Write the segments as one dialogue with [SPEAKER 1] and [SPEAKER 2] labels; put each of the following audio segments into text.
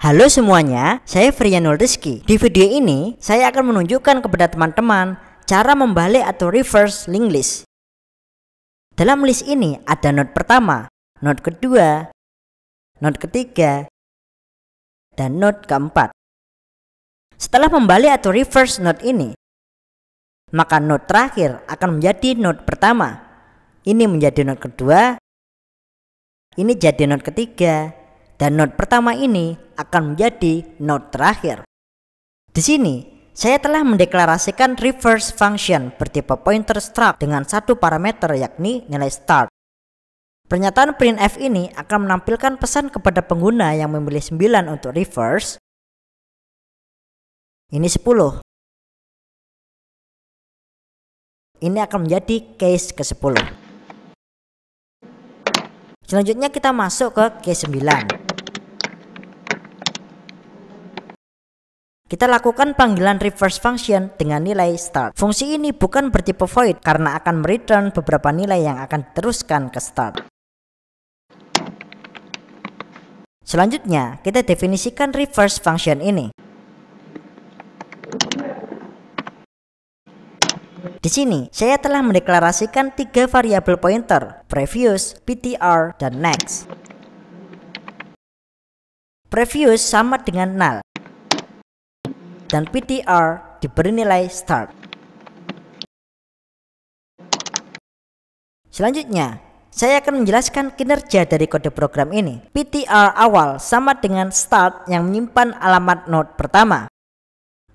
[SPEAKER 1] Halo semuanya, saya Frianul Rizky. Di video ini, saya akan menunjukkan kepada teman-teman cara membalik atau reverse link list. Dalam list ini
[SPEAKER 2] ada node pertama, node kedua, node ketiga,
[SPEAKER 1] dan node keempat. Setelah membalik atau reverse node ini, maka node terakhir akan menjadi node pertama. Ini menjadi node kedua, ini jadi node ketiga, dan node pertama ini akan menjadi node terakhir. Di sini, saya telah mendeklarasikan reverse function bertipe pointer struct dengan satu parameter yakni nilai start. Pernyataan printf ini akan menampilkan pesan kepada pengguna yang memilih 9 untuk
[SPEAKER 2] reverse. Ini 10.
[SPEAKER 1] Ini akan menjadi case ke-10. Selanjutnya kita masuk ke case 9. Kita lakukan panggilan reverse function dengan nilai start. Fungsi ini bukan bertipe void karena akan mereturn beberapa nilai yang akan diteruskan ke start. Selanjutnya, kita definisikan reverse function ini. Di sini, saya telah mendeklarasikan tiga variabel pointer, previous, ptr, dan next. Previous sama dengan null, dan PTR diberi nilai start. Selanjutnya, saya akan menjelaskan kinerja dari kode program ini. PTR awal sama dengan start yang menyimpan alamat node pertama.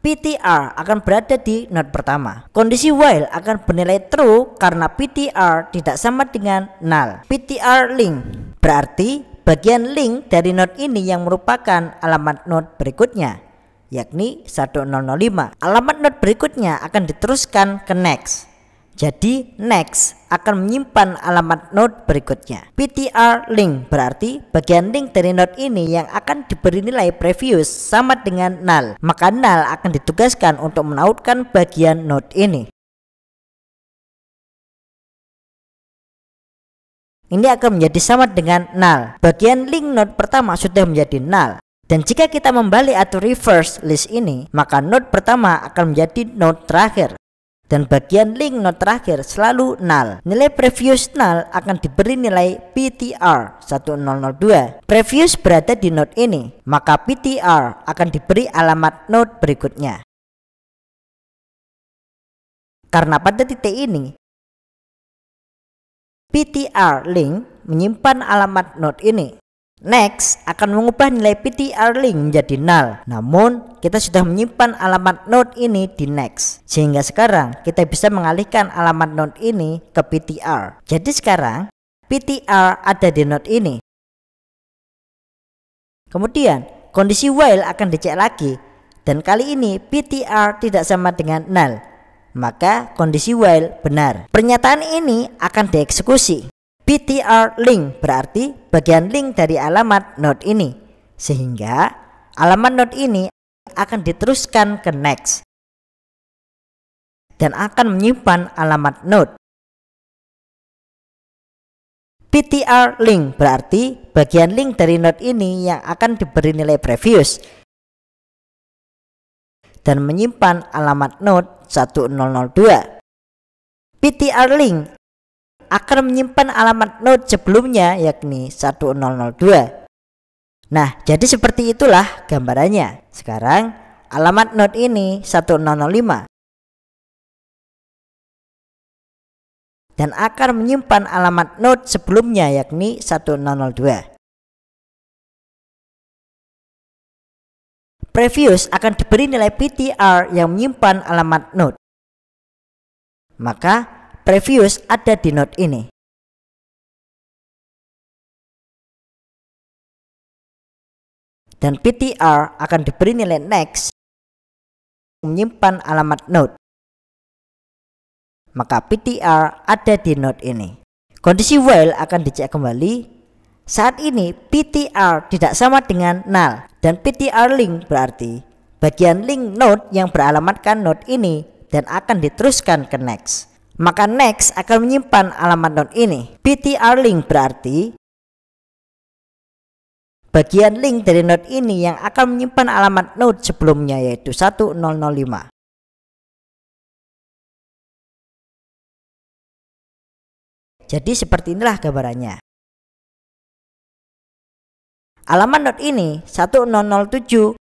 [SPEAKER 1] PTR akan berada di node pertama. Kondisi while akan bernilai true karena PTR tidak sama dengan null. PTR link berarti bagian link dari node ini yang merupakan alamat node berikutnya yakni 1005. Alamat node berikutnya akan diteruskan ke next. Jadi next akan menyimpan alamat node berikutnya. PTR link berarti bagian link dari node ini yang akan diberi nilai previous sama dengan null. Maka null akan ditugaskan untuk menautkan bagian
[SPEAKER 2] node ini.
[SPEAKER 1] Ini akan menjadi sama dengan null. Bagian link node pertama sudah menjadi null. Dan jika kita membalik atau reverse list ini, maka node pertama akan menjadi node terakhir. Dan bagian link node terakhir selalu null. Nilai previous null akan diberi nilai PTR 1002. Previous berada di node ini, maka PTR akan diberi alamat node berikutnya. Karena pada titik ini, PTR link menyimpan alamat node ini, Next akan mengubah nilai PTR link menjadi null. Namun kita sudah menyimpan alamat node ini di next. Sehingga sekarang kita bisa mengalihkan alamat node ini ke PTR. Jadi sekarang PTR ada di node ini. Kemudian kondisi while akan dicek lagi dan kali ini PTR tidak sama dengan null. Maka kondisi while benar. Pernyataan ini akan dieksekusi. PTR link berarti bagian link dari alamat node ini. Sehingga alamat node ini akan diteruskan ke next dan akan menyimpan alamat node. PTR link berarti bagian link dari node ini yang akan diberi nilai previous dan menyimpan alamat node 1002. PTR link akan menyimpan alamat node sebelumnya yakni 1002. Nah, jadi seperti itulah gambarannya. Sekarang alamat node ini 1005
[SPEAKER 2] dan akan menyimpan alamat node sebelumnya yakni 1002. Previous akan diberi nilai PTR yang menyimpan alamat node. Maka previous ada di node ini. Dan PTR akan diberi nilai next menyimpan alamat node.
[SPEAKER 1] Maka PTR ada di node ini. Kondisi while akan dicek kembali. Saat ini PTR tidak sama dengan null dan PTR link berarti bagian link node yang beralamatkan node ini dan akan diteruskan ke next maka next akan menyimpan alamat node ini. PTR link berarti bagian link dari node ini yang
[SPEAKER 2] akan menyimpan alamat node sebelumnya yaitu 1005. Jadi seperti inilah gambarannya. Alamat node ini 1007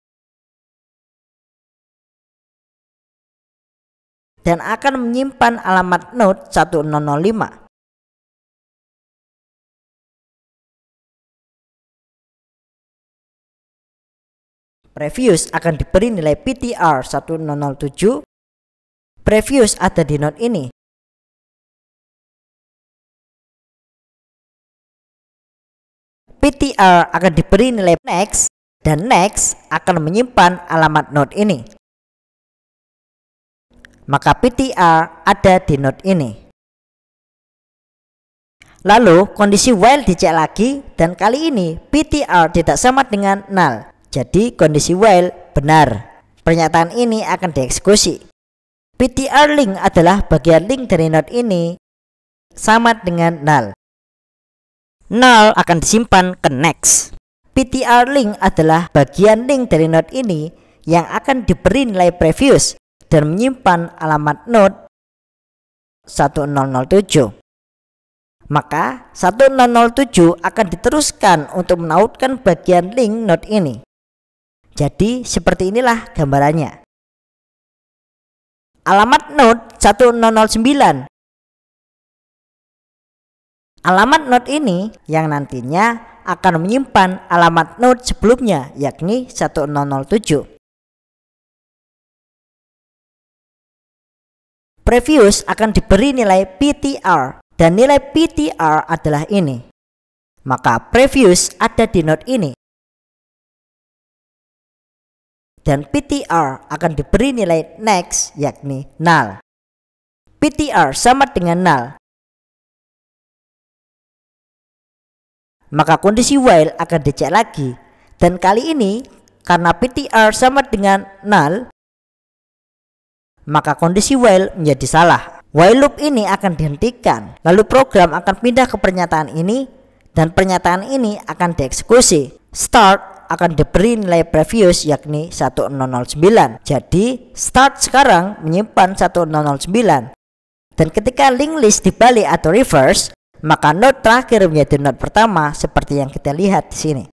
[SPEAKER 2] dan akan menyimpan alamat node 1005. Previous akan diberi nilai PTR 1007. Previous ada di node ini. PTR akan diberi nilai next dan next akan menyimpan alamat node ini maka
[SPEAKER 1] PTR ada di node ini. Lalu kondisi while dicek lagi dan kali ini PTR tidak sama dengan null. Jadi kondisi while benar. Pernyataan ini akan dieksekusi. PTR link adalah bagian link dari node ini sama dengan null. Null akan disimpan ke next. PTR link adalah bagian link dari node ini yang akan diberi nilai previous dan menyimpan alamat node 1007. Maka 1007 akan diteruskan untuk menautkan bagian link node ini. Jadi seperti inilah gambarannya. Alamat node 1009 Alamat node ini yang nantinya akan menyimpan alamat node sebelumnya yakni
[SPEAKER 2] 1007.
[SPEAKER 1] previous akan diberi nilai PTR dan nilai PTR adalah ini. Maka previous ada di node ini.
[SPEAKER 2] Dan PTR akan diberi nilai next yakni null. PTR sama dengan null.
[SPEAKER 1] Maka kondisi while akan dicek lagi. Dan kali ini karena PTR sama dengan null, maka kondisi while menjadi salah. While loop ini akan dihentikan, lalu program akan pindah ke pernyataan ini dan pernyataan ini akan dieksekusi. Start akan diberi nilai previous yakni 1009. Jadi, start sekarang menyimpan 1009. Dan ketika link list dibalik atau reverse, maka node terakhir menjadi node pertama seperti yang kita lihat di sini.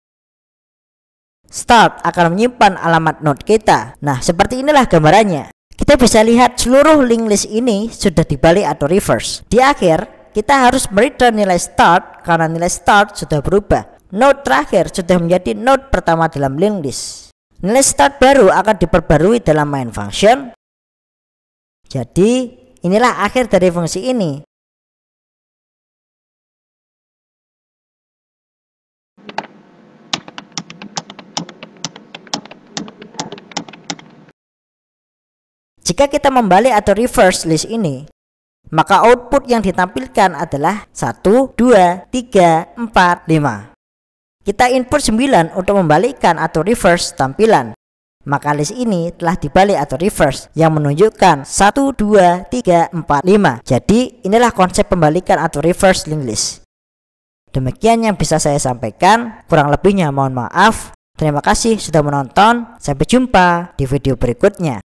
[SPEAKER 1] Start akan menyimpan alamat node kita. Nah, seperti inilah gambarannya. Kita bisa lihat seluruh link list ini sudah dibalik atau reverse. Di akhir, kita harus mereturn nilai start karena nilai start sudah berubah. Node terakhir sudah menjadi node pertama dalam link list. Nilai start baru akan diperbarui dalam main function. Jadi,
[SPEAKER 2] inilah akhir dari fungsi ini.
[SPEAKER 1] Jika kita membalik atau reverse list ini, maka output yang ditampilkan adalah 1, 2, 3, 4, 5. Kita input 9 untuk membalikkan atau reverse tampilan. Maka list ini telah dibalik atau reverse yang menunjukkan 1, 2, 3, 4, 5. Jadi inilah konsep pembalikan atau reverse link list. Demikian yang bisa saya sampaikan. Kurang lebihnya mohon maaf. Terima kasih sudah menonton. Sampai jumpa di video berikutnya.